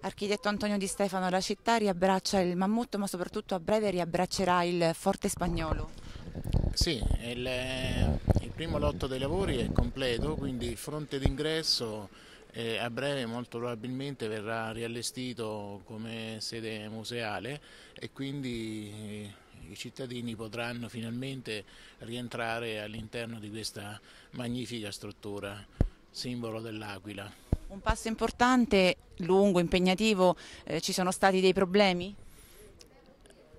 Architetto Antonio Di Stefano, la città riabbraccia il mammut, ma soprattutto a breve riabbraccerà il forte spagnolo. Sì, il, eh, il primo lotto dei lavori è completo, quindi fronte d'ingresso eh, a breve molto probabilmente verrà riallestito come sede museale e quindi eh, i cittadini potranno finalmente rientrare all'interno di questa magnifica struttura, simbolo dell'Aquila. Un passo importante, lungo, impegnativo, eh, ci sono stati dei problemi?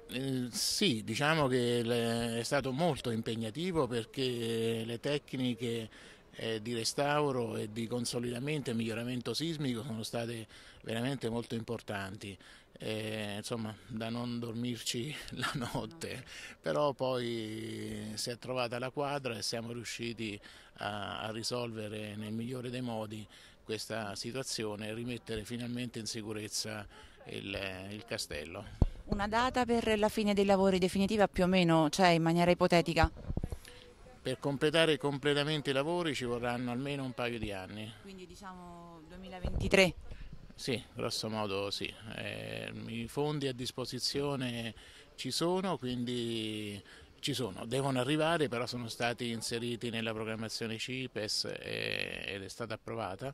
Eh, sì, diciamo che è stato molto impegnativo perché le tecniche eh, di restauro e di consolidamento e miglioramento sismico sono state veramente molto importanti. Eh, insomma, da non dormirci la notte, però poi si è trovata la quadra e siamo riusciti a, a risolvere nel migliore dei modi questa situazione e rimettere finalmente in sicurezza il, il castello. Una data per la fine dei lavori definitiva più o meno, cioè in maniera ipotetica? Per completare completamente i lavori ci vorranno almeno un paio di anni. Quindi diciamo 2023? Sì, grosso modo sì. Eh, I fondi a disposizione ci sono, quindi ci sono, devono arrivare, però sono stati inseriti nella programmazione CIPES eh, ed è stata approvata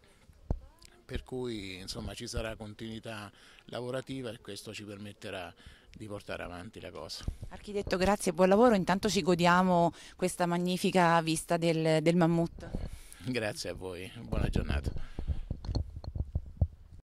per cui insomma, ci sarà continuità lavorativa e questo ci permetterà di portare avanti la cosa. Architetto, grazie, buon lavoro. Intanto ci godiamo questa magnifica vista del, del mammut. Grazie a voi, buona giornata.